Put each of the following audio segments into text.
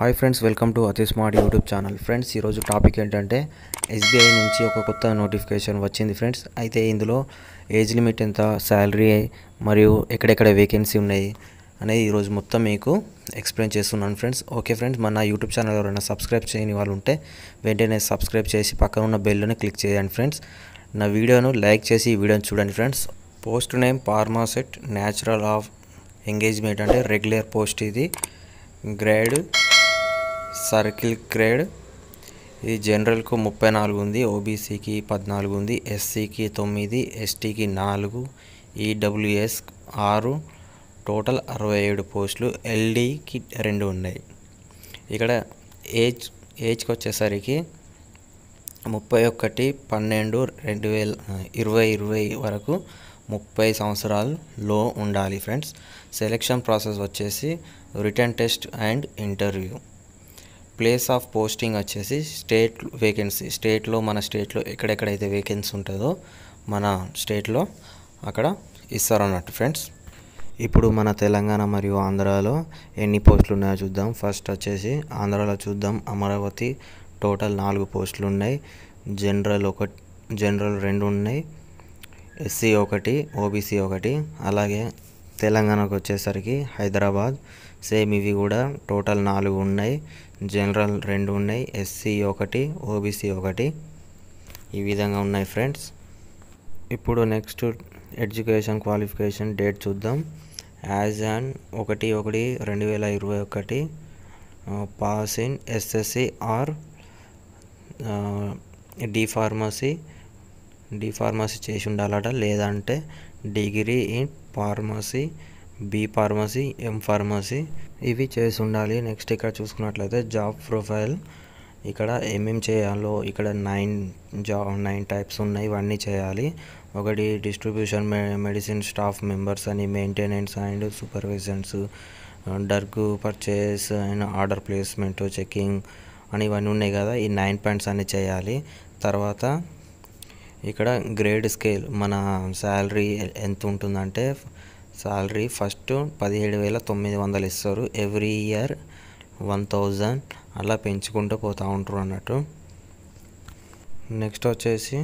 hi friends welcome to అతి smart YouTube channel friends ఈరోజు topic ఏంటంటే ఎస్బీఐ నుంచి ఒక కొత్త నోటిఫికేషన్ వచ్చింది ఫ్రెండ్స్ అయితే ఇందులో ఏజ్ లిమిట్ ఎంత శాలరీ మరియు ఎక్కడెక్కడ వేకెన్సీ ఉన్నాయి అనేది ఈరోజు మొత్తం మీకు ఎక్స్ప్లెయిన్ చేస్తున్నాను ఫ్రెండ్స్ ఓకే ఫ్రెండ్స్ మన యూట్యూబ్ ఛానల్ ఎవరైనా సబ్స్క్రైబ్ చేయని వాళ్ళు ఉంటే వెంటనే సబ్స్క్రైబ్ చేసి పక్కన ఉన్న బెల్లను క్లిక్ చేయండి ఫ్రెండ్స్ నా వీడియోను లైక్ చేసి ఈ వీడియోని చూడండి friends post name pharmacist natural of engagement అంటే రెగ్యులర్ పోస్ట్ ఇది గ్రేడ్ సర్కిల్ గ్రేడ్ ఇది జనరల్కు ముప్పై నాలుగు ఉంది ఓబీసీకి పద్నాలుగు ఉంది ఎస్సీకి తొమ్మిది ఎస్టీకి నాలుగు ఈడబ్ల్యూఎస్ ఆరు టోటల్ అరవై ఏడు పోస్టులు ఎల్డీకి రెండు ఉన్నాయి ఇక్కడ ఏజ్ ఏజ్కి వచ్చేసరికి ముప్పై ఒకటి పన్నెండు రెండు వేల ఇరవై ఇరవై వరకు ముప్పై సంవత్సరాలలో ఉండాలి ఫ్రెండ్స్ సెలెక్షన్ ప్రాసెస్ వచ్చేసి written test and interview place of posting వచ్చేసి స్టేట్ వేకెన్సీ స్టేట్లో మన స్టేట్లో ఎక్కడెక్కడైతే వేకెన్సీ ఉంటుందో మన స్టేట్లో అక్కడ ఇస్తారు అన్నట్టు ఫ్రెండ్స్ ఇప్పుడు మన తెలంగాణ మరియు ఆంధ్రాలో ఎన్ని పోస్టులు ఉన్నాయో చూద్దాం ఫస్ట్ వచ్చేసి ఆంధ్రాలో చూద్దాం అమరావతి టోటల్ నాలుగు పోస్టులు ఉన్నాయి జనరల్ ఒక జనరల్ రెండు ఉన్నాయి ఎస్సీ ఒకటి ఓబీసీ ఒకటి అలాగే తెలంగాణకు వచ్చేసరికి హైదరాబాద్ సేమ్ ఇవి కూడా టోటల్ నాలుగు ఉన్నాయి జనరల్ రెండు ఉన్నాయి ఎస్సీ ఒకటి ఓబీసీ ఒకటి ఈ విధంగా ఉన్నాయి ఫ్రెండ్స్ ఇప్పుడు నెక్స్ట్ ఎడ్యుకేషన్ క్వాలిఫికేషన్ డేట్ చూద్దాం యాజ్ అండ్ ఒకటి ఒకటి రెండు వేల ఇరవై ఒకటి pass in SSC or D pharmacy D pharmacy చేసి ఉండాలట లేదంటే degree in pharmacy B pharmacy M pharmacy ఇవి చేసి ఉండాలి నెక్స్ట్ ఇక్కడ చూసుకున్నట్లయితే జాబ్ ప్రొఫైల్ ఇక్కడ ఏమేమి చేయాలో ఇక్కడ నైన్ జా నైన్ టైప్స్ ఉన్నాయి ఇవన్నీ చేయాలి ఒకటి డిస్ట్రిబ్యూషన్ మెడిసిన్ స్టాఫ్ మెంబర్స్ అని maintenance and supervisions drug purchase and order placement checking అని ఇవన్నీ ఉన్నాయి కదా ఈ నైన్ పాయింట్స్ అన్ని చేయాలి తర్వాత ఇక్కడ గ్రేడ్ స్కేల్ మన శాలరీ ఎంత ఉంటుందంటే శాలరీ ఫస్ట్ పదిహేడు వేల తొమ్మిది వందలు ఇస్తారు ఎవ్రీ ఇయర్ వన్ థౌజండ్ అలా పెంచుకుంటూ పోతూ ఉంటారు అన్నట్టు నెక్స్ట్ వచ్చేసి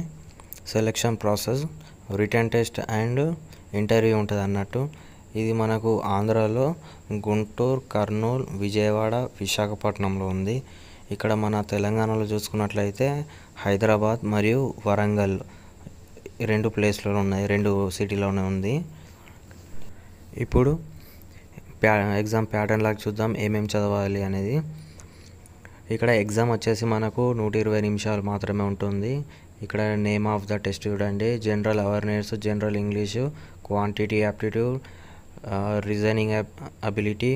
selection process written test and interview ఉంటుంది అన్నట్టు ఇది మనకు ఆంధ్రాలో గుంటూరు కర్నూలు విజయవాడ విశాఖపట్నంలో ఉంది ఇక్కడ మన తెలంగాణలో చూసుకున్నట్లయితే హైదరాబాద్ మరియు వరంగల్ రెండు ప్లేస్లలో ఉన్నాయి రెండు సిటీలోనే ఉంది ఇప్పుడు ప్యా ఎగ్జామ్ ప్యాటర్న్ లాగా చూద్దాం ఏమేమి చదవాలి అనేది ఇక్కడ ఎగ్జామ్ వచ్చేసి మనకు నూట ఇరవై నిమిషాలు మాత్రమే ఉంటుంది ఇక్కడ నేమ్ ఆఫ్ ద టెస్ట్ చూడండి general awareness general English quantity aptitude reasoning ability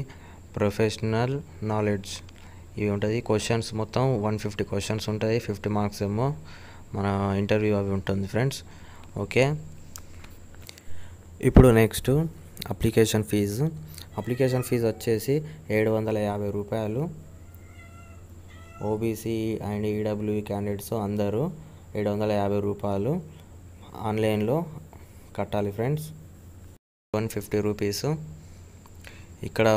professional knowledge ఇవి ఉంటుంది క్వశ్చన్స్ మొత్తం వన్ ఫిఫ్టీ క్వశ్చన్స్ ఉంటుంది ఫిఫ్టీ మార్క్స్ ఏమో మన ఇంటర్వ్యూ అవి ఉంటుంది ఫ్రెండ్స్ ఓకే ఇప్పుడు next application fees application fees వచ్చేసి ఏడు వందల యాభై రూపాయలు ఓబీసీ అండ్ ఈడబ్ల్యూ క్యాండిడేట్స్ అందరూ ఏడు వందల యాభై రూపాయలు ఆన్లైన్లో కట్టాలి ఫ్రెండ్స్ వన్ ఫిఫ్టీ రూపీస్ ఇక్కడ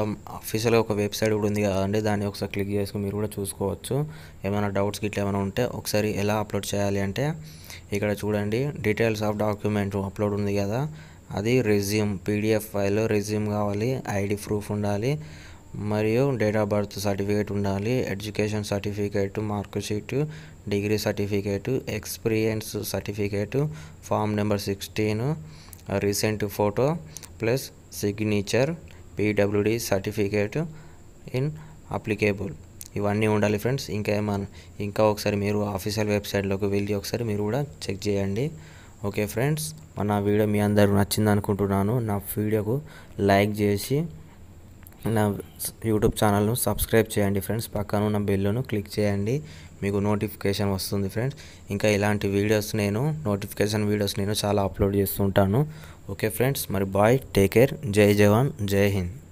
అఫీషియల్గా ఒక వెబ్సైట్ కూడా ఉంది కదండి దాన్ని ఒకసారి క్లిక్ చేసుకుని మీరు కూడా చూసుకోవచ్చు ఏమైనా డౌట్స్ గిట్లా ఏమైనా ఉంటే ఒకసారి ఎలా అప్లోడ్ చేయాలి అంటే ఇక్కడ చూడండి డీటెయిల్స్ ఆఫ్ డాక్యుమెంట్ అప్లోడ్ ఉంది కదా అది రెజ్యూమ్ పీడిఎఫ్ ఫైల్ రెజ్యూమ్ కావాలి ఐడి ప్రూఫ్ ఉండాలి మరియు డేట్ ఆఫ్ బర్త్ సర్టిఫికేట్ ఉండాలి education certificate sheet degree certificate experience certificate form number sixteen recent photo plus signature PWD certificate in applicable ఇవన్నీ ఉండాలి friends ఇంకా ఏమన్నా ఇంకా ఒకసారి మీరు ఆఫీషియల్ వెబ్సైట్లోకి వెళ్ళి ఒకసారి మీరు కూడా చెక్ చేయండి ఓకే ఫ్రెండ్స్ మన వీడియో మీ అందరూ నచ్చింది అనుకుంటున్నాను నా వీడియోకు లైక్ చేసి నా యూట్యూబ్ ఛానల్ను సబ్స్క్రైబ్ చేయండి ఫ్రెండ్స్ పక్కన ఉన్న బెల్లును క్లిక్ చేయండి మీకు నోటిఫికేషన్ వస్తుంది ఫ్రెండ్స్ ఇంకా ఇలాంటి వీడియోస్ నేను నోటిఫికేషన్ వీడియోస్ నేను చాలా అప్లోడ్ చేస్తుంటాను ఓకే ఫ్రెండ్స్ మరి బాయ్ టేక్ కేర్ జై జవాన్ జై హింద్